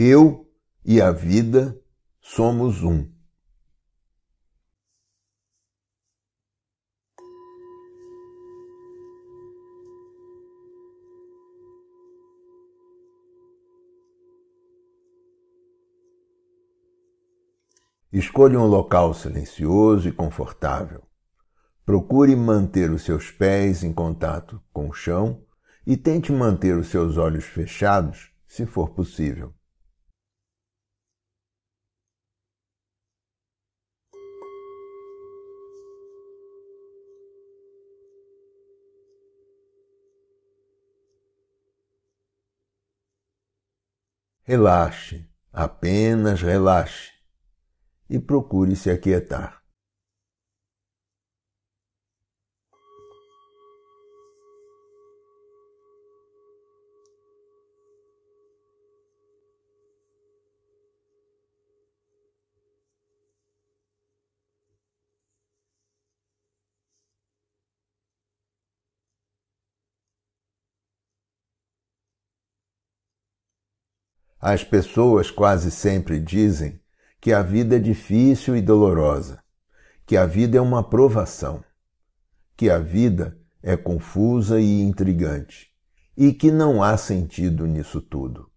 Eu e a vida somos um. Escolha um local silencioso e confortável. Procure manter os seus pés em contato com o chão e tente manter os seus olhos fechados, se for possível. Relaxe, apenas relaxe e procure se aquietar. As pessoas quase sempre dizem que a vida é difícil e dolorosa, que a vida é uma provação, que a vida é confusa e intrigante e que não há sentido nisso tudo.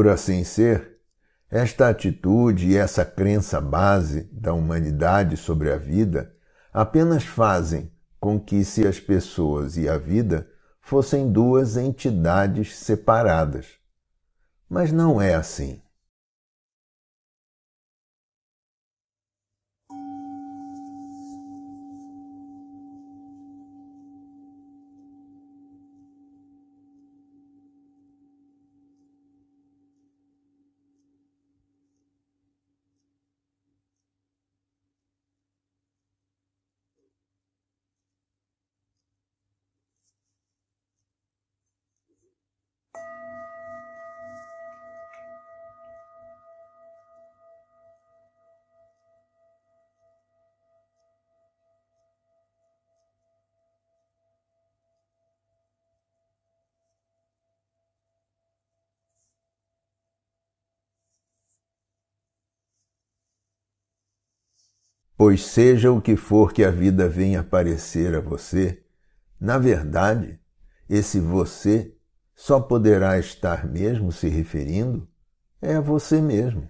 Por assim ser, esta atitude e essa crença base da humanidade sobre a vida apenas fazem com que se as pessoas e a vida fossem duas entidades separadas. Mas não é assim. Pois seja o que for que a vida venha aparecer a você, na verdade, esse você só poderá estar mesmo se referindo é a você mesmo.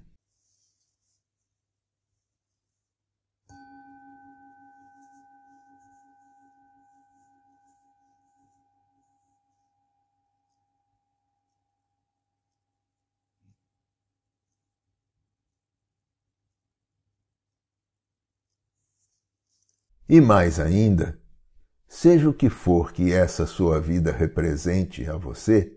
E mais ainda, seja o que for que essa sua vida represente a você,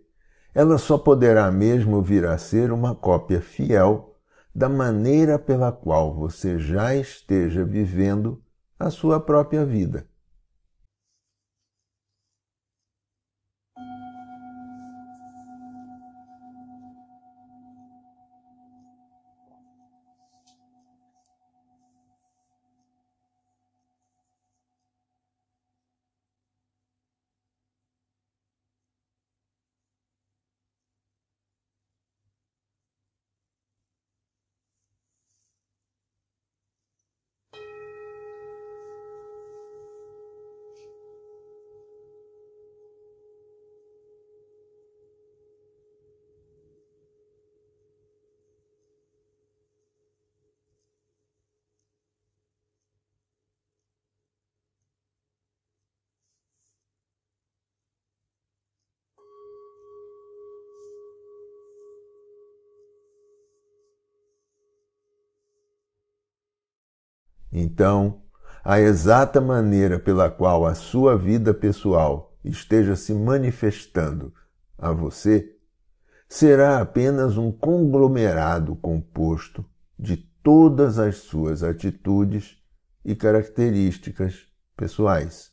ela só poderá mesmo vir a ser uma cópia fiel da maneira pela qual você já esteja vivendo a sua própria vida. Então, a exata maneira pela qual a sua vida pessoal esteja se manifestando a você será apenas um conglomerado composto de todas as suas atitudes e características pessoais.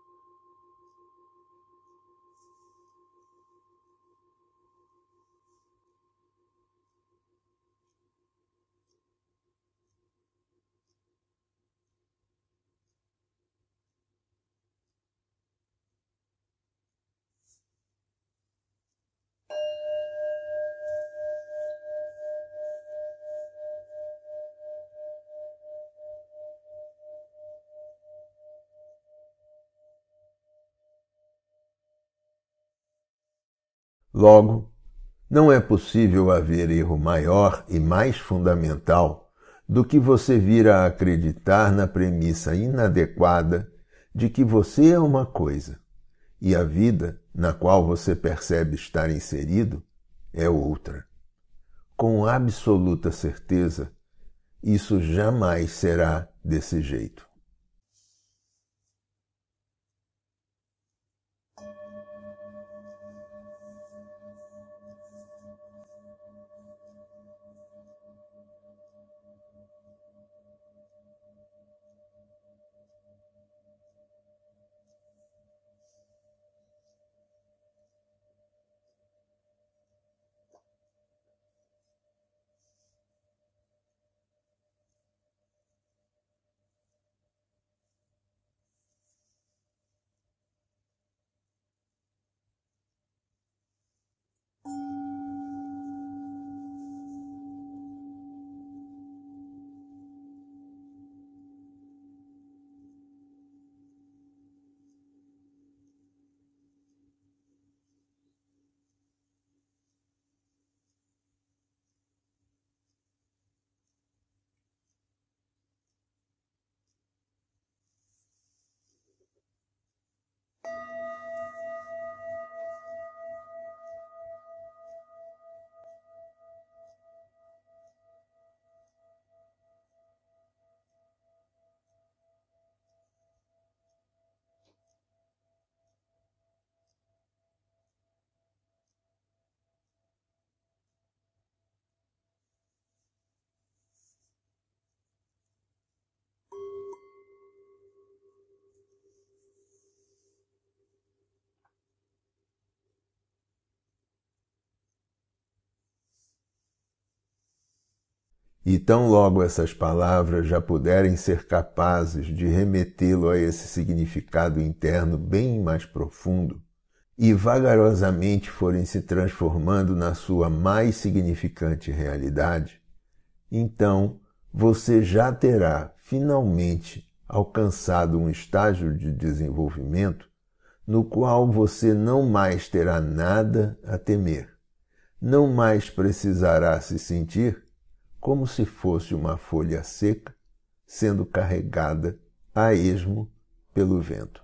Logo, não é possível haver erro maior e mais fundamental do que você vir a acreditar na premissa inadequada de que você é uma coisa e a vida na qual você percebe estar inserido é outra. Com absoluta certeza, isso jamais será desse jeito. E tão logo essas palavras já puderem ser capazes de remetê-lo a esse significado interno bem mais profundo, e vagarosamente forem se transformando na sua mais significante realidade, então você já terá, finalmente, alcançado um estágio de desenvolvimento no qual você não mais terá nada a temer, não mais precisará se sentir como se fosse uma folha seca sendo carregada a esmo pelo vento.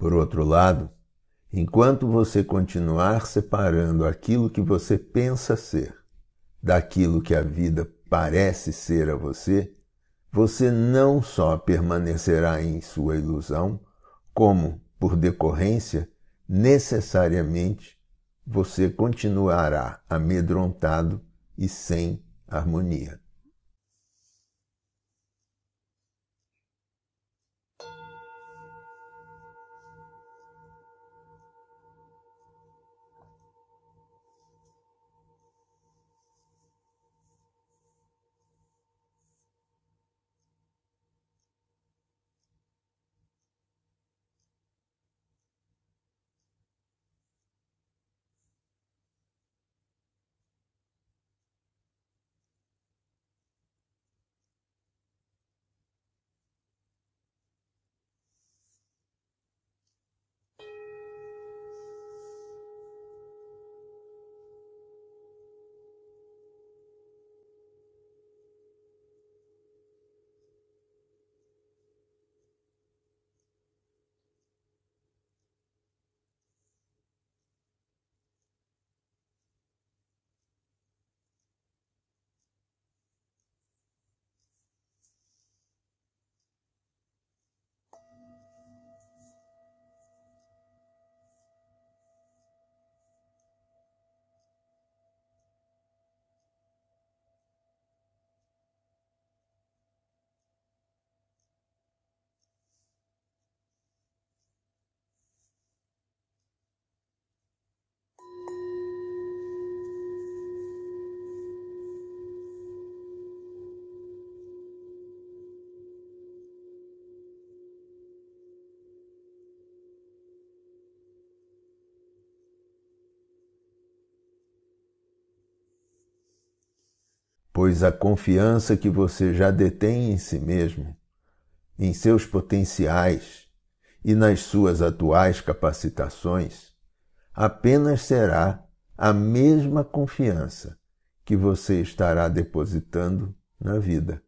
Por outro lado, enquanto você continuar separando aquilo que você pensa ser daquilo que a vida parece ser a você, você não só permanecerá em sua ilusão, como, por decorrência, necessariamente você continuará amedrontado e sem harmonia. pois a confiança que você já detém em si mesmo, em seus potenciais e nas suas atuais capacitações, apenas será a mesma confiança que você estará depositando na vida.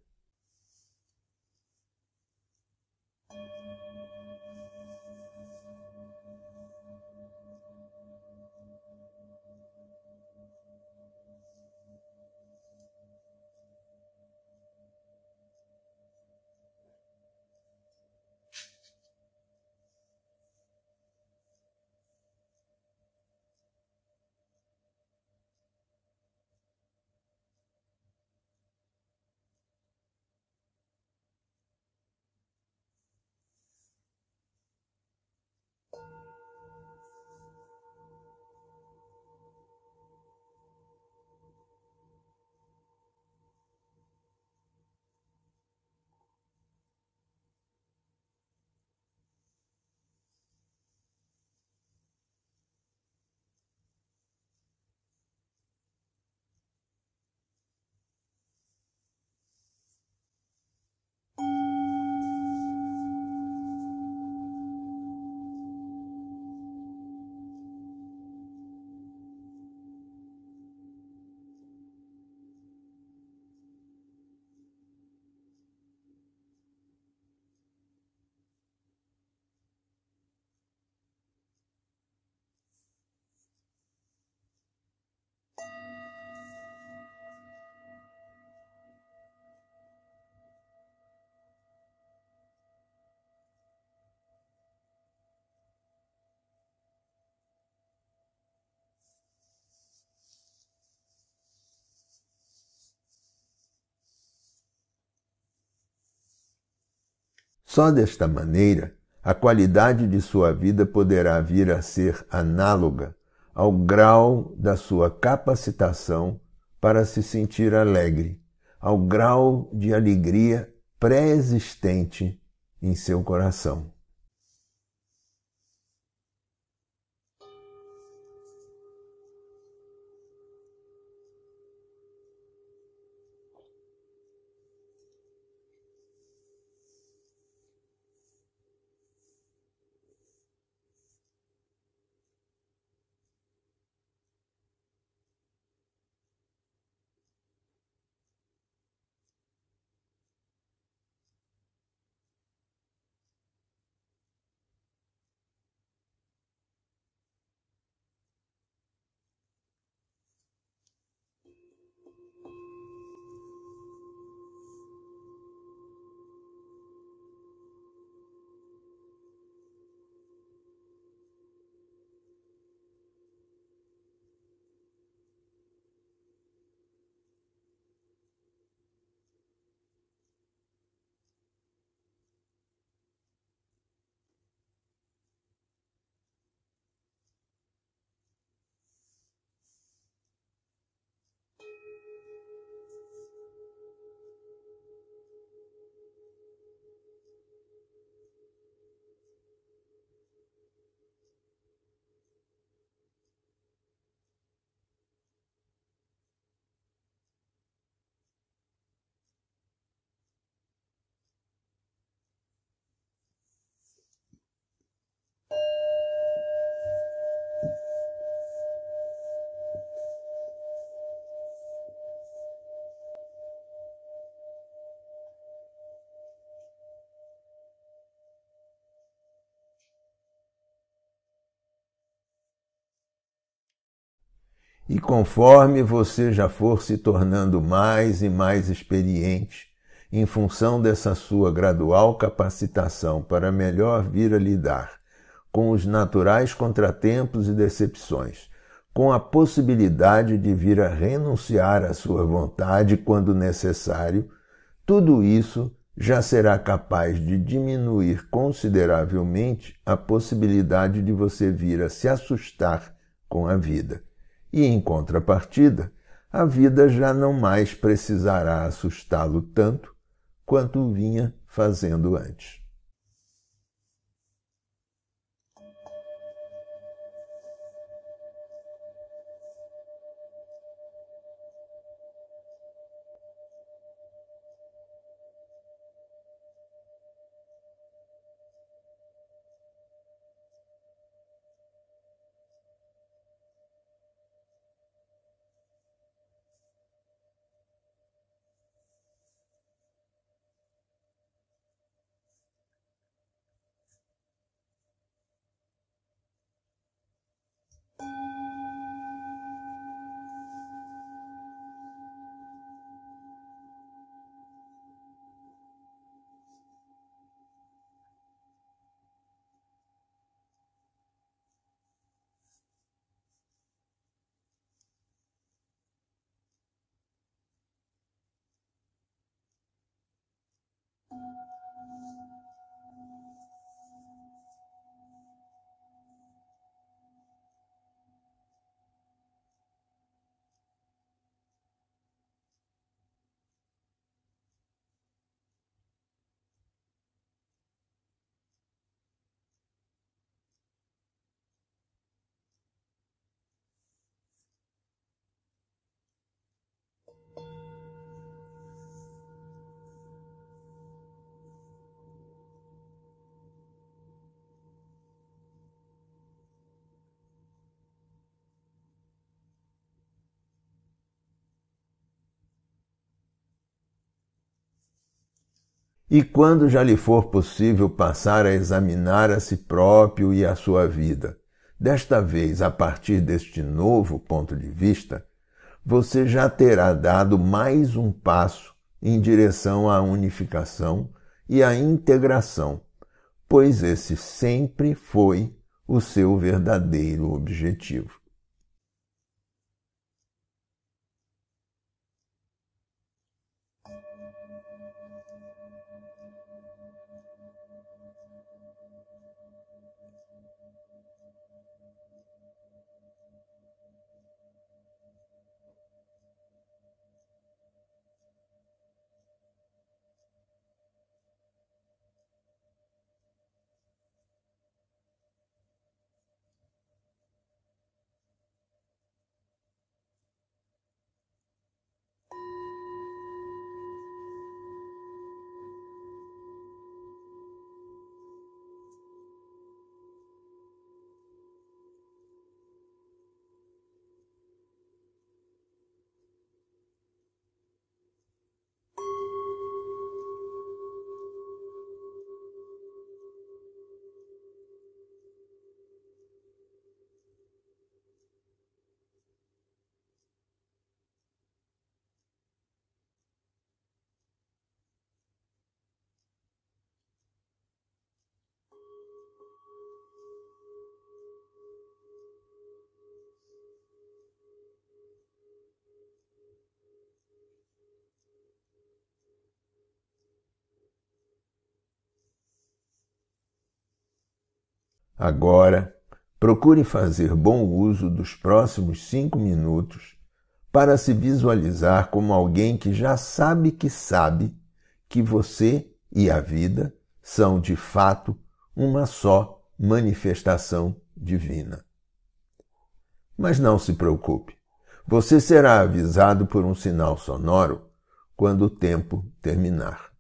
Só desta maneira, a qualidade de sua vida poderá vir a ser análoga ao grau da sua capacitação para se sentir alegre, ao grau de alegria pré-existente em seu coração. E conforme você já for se tornando mais e mais experiente, em função dessa sua gradual capacitação para melhor vir a lidar com os naturais contratempos e decepções, com a possibilidade de vir a renunciar à sua vontade quando necessário, tudo isso já será capaz de diminuir consideravelmente a possibilidade de você vir a se assustar com a vida e, em contrapartida, a vida já não mais precisará assustá-lo tanto quanto vinha fazendo antes. e quando já lhe for possível passar a examinar a si próprio e a sua vida. Desta vez, a partir deste novo ponto de vista, você já terá dado mais um passo em direção à unificação e à integração, pois esse sempre foi o seu verdadeiro objetivo. Agora, procure fazer bom uso dos próximos cinco minutos para se visualizar como alguém que já sabe que sabe que você e a vida são de fato uma só manifestação divina. Mas não se preocupe, você será avisado por um sinal sonoro quando o tempo terminar.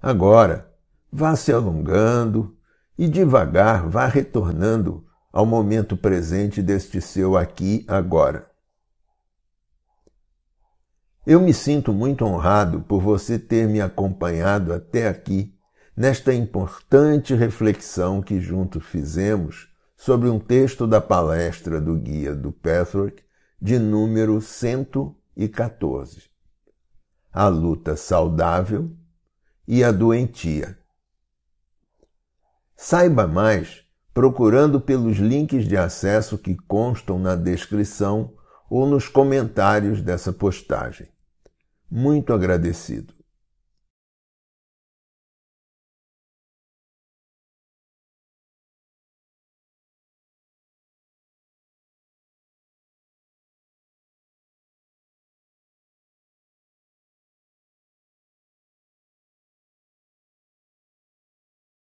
Agora, vá se alongando e devagar vá retornando ao momento presente deste seu aqui agora. Eu me sinto muito honrado por você ter me acompanhado até aqui nesta importante reflexão que juntos fizemos sobre um texto da palestra do Guia do Pathwork de número 114. A luta saudável e a doentia. Saiba mais procurando pelos links de acesso que constam na descrição ou nos comentários dessa postagem. Muito agradecido.